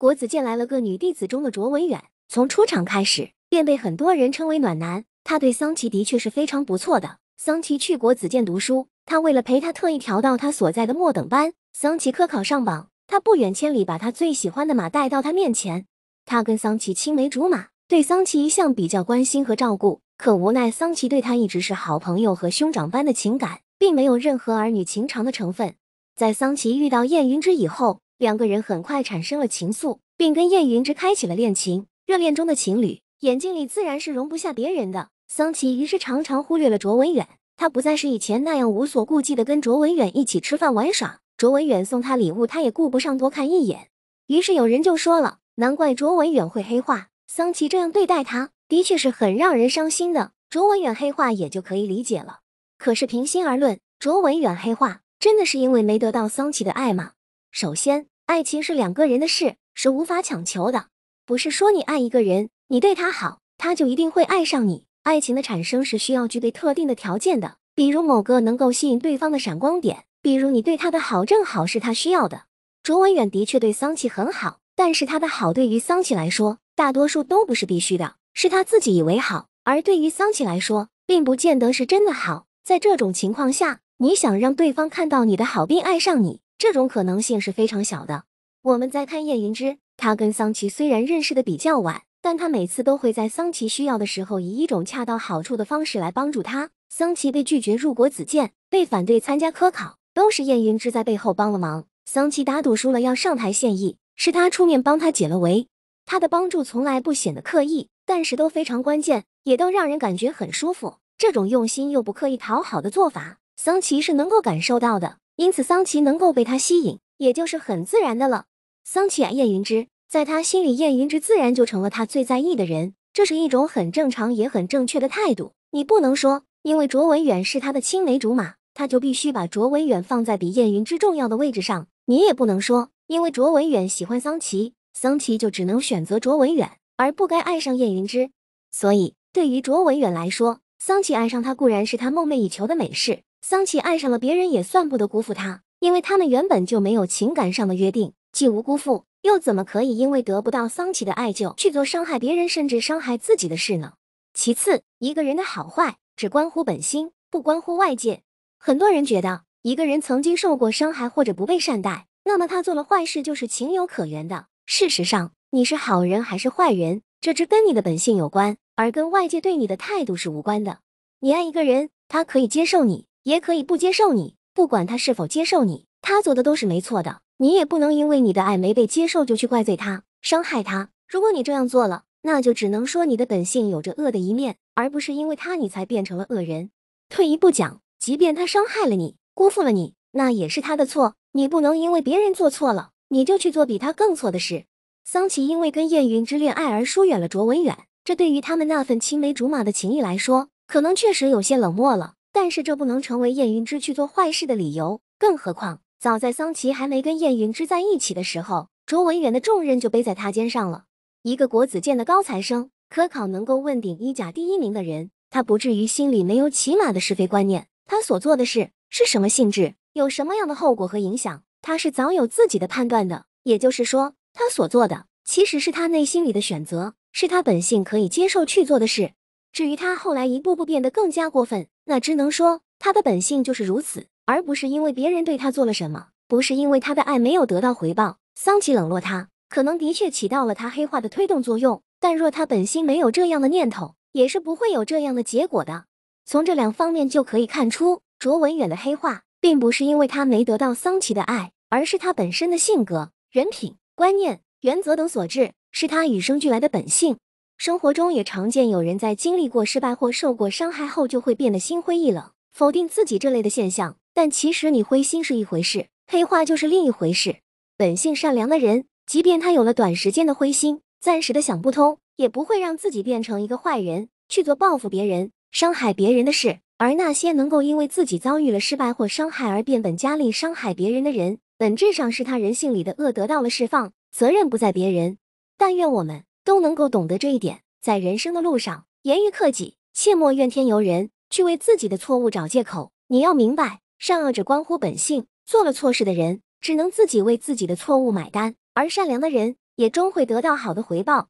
国子监来了个女弟子中的卓文远，从出场开始便被很多人称为暖男。他对桑琪的确是非常不错的。桑琪去国子监读书，他为了陪他，特意调到他所在的末等班。桑琪科考上榜，他不远千里把他最喜欢的马带到他面前。他跟桑琪青梅竹马，对桑琪一向比较关心和照顾。可无奈桑琪对他一直是好朋友和兄长般的情感，并没有任何儿女情长的成分。在桑琪遇到燕云之以后。两个人很快产生了情愫，并跟叶云之开启了恋情。热恋中的情侣眼睛里自然是容不下别人的。桑琪于是常常忽略了卓文远，他不再是以前那样无所顾忌的跟卓文远一起吃饭玩耍。卓文远送他礼物，他也顾不上多看一眼。于是有人就说了：“难怪卓文远会黑化，桑琪这样对待他，的确是很让人伤心的。卓文远黑化也就可以理解了。可是平心而论，卓文远黑化真的是因为没得到桑琪的爱吗？”首先，爱情是两个人的事，是无法强求的。不是说你爱一个人，你对他好，他就一定会爱上你。爱情的产生是需要具备特定的条件的，比如某个能够吸引对方的闪光点，比如你对他的好正好是他需要的。卓文远的确对桑启很好，但是他的好对于桑启来说，大多数都不是必须的，是他自己以为好，而对于桑启来说，并不见得是真的好。在这种情况下，你想让对方看到你的好并爱上你。这种可能性是非常小的。我们再看叶云之，他跟桑琪虽然认识的比较晚，但他每次都会在桑琪需要的时候，以一种恰到好处的方式来帮助他。桑琪被拒绝入国子监，被反对参加科考，都是叶云之在背后帮了忙。桑琪打赌输了要上台献艺，是他出面帮他解了围。他的帮助从来不显得刻意，但是都非常关键，也都让人感觉很舒服。这种用心又不刻意讨好的做法，桑琪是能够感受到的。因此，桑琪能够被他吸引，也就是很自然的了。桑琪爱燕云之，在他心里，燕云之自然就成了他最在意的人。这是一种很正常也很正确的态度。你不能说，因为卓文远是他的青梅竹马，他就必须把卓文远放在比燕云之重要的位置上。你也不能说，因为卓文远喜欢桑琪，桑琪就只能选择卓文远，而不该爱上燕云之。所以，对于卓文远来说，桑琪爱上他固然是他梦寐以求的美事。桑启爱上了别人也算不得辜负他，因为他们原本就没有情感上的约定，既无辜负，又怎么可以因为得不到桑启的爱就去做伤害别人甚至伤害自己的事呢？其次，一个人的好坏只关乎本心，不关乎外界。很多人觉得，一个人曾经受过伤害或者不被善待，那么他做了坏事就是情有可原的。事实上，你是好人还是坏人，这只跟你的本性有关，而跟外界对你的态度是无关的。你爱一个人，他可以接受你。也可以不接受你，不管他是否接受你，他做的都是没错的。你也不能因为你的爱没被接受就去怪罪他、伤害他。如果你这样做了，那就只能说你的本性有着恶的一面，而不是因为他你才变成了恶人。退一步讲，即便他伤害了你、辜负了你，那也是他的错。你不能因为别人做错了，你就去做比他更错的事。桑启因为跟晏云之恋爱而疏远了卓文远，这对于他们那份青梅竹马的情谊来说，可能确实有些冷漠了。但是这不能成为燕云之去做坏事的理由。更何况，早在桑琪还没跟燕云之在一起的时候，卓文远的重任就背在他肩上了。一个国子监的高材生，科考能够问鼎一甲第一名的人，他不至于心里没有起码的是非观念。他所做的事是什么性质，有什么样的后果和影响，他是早有自己的判断的。也就是说，他所做的其实是他内心里的选择，是他本性可以接受去做的事。至于他后来一步步变得更加过分，那只能说他的本性就是如此，而不是因为别人对他做了什么，不是因为他的爱没有得到回报。桑琪冷落他，可能的确起到了他黑化的推动作用，但若他本心没有这样的念头，也是不会有这样的结果的。从这两方面就可以看出，卓文远的黑化并不是因为他没得到桑琪的爱，而是他本身的性格、人品、观念、原则等所致，是他与生俱来的本性。生活中也常见有人在经历过失败或受过伤害后，就会变得心灰意冷、否定自己这类的现象。但其实你灰心是一回事，黑化就是另一回事。本性善良的人，即便他有了短时间的灰心、暂时的想不通，也不会让自己变成一个坏人去做报复别人、伤害别人的事。而那些能够因为自己遭遇了失败或伤害而变本加厉伤害别人的人，本质上是他人性里的恶得到了释放，责任不在别人。但愿我们。都能够懂得这一点，在人生的路上，严于克己，切莫怨天尤人，去为自己的错误找借口。你要明白，善恶者关乎本性，做了错事的人只能自己为自己的错误买单，而善良的人也终会得到好的回报。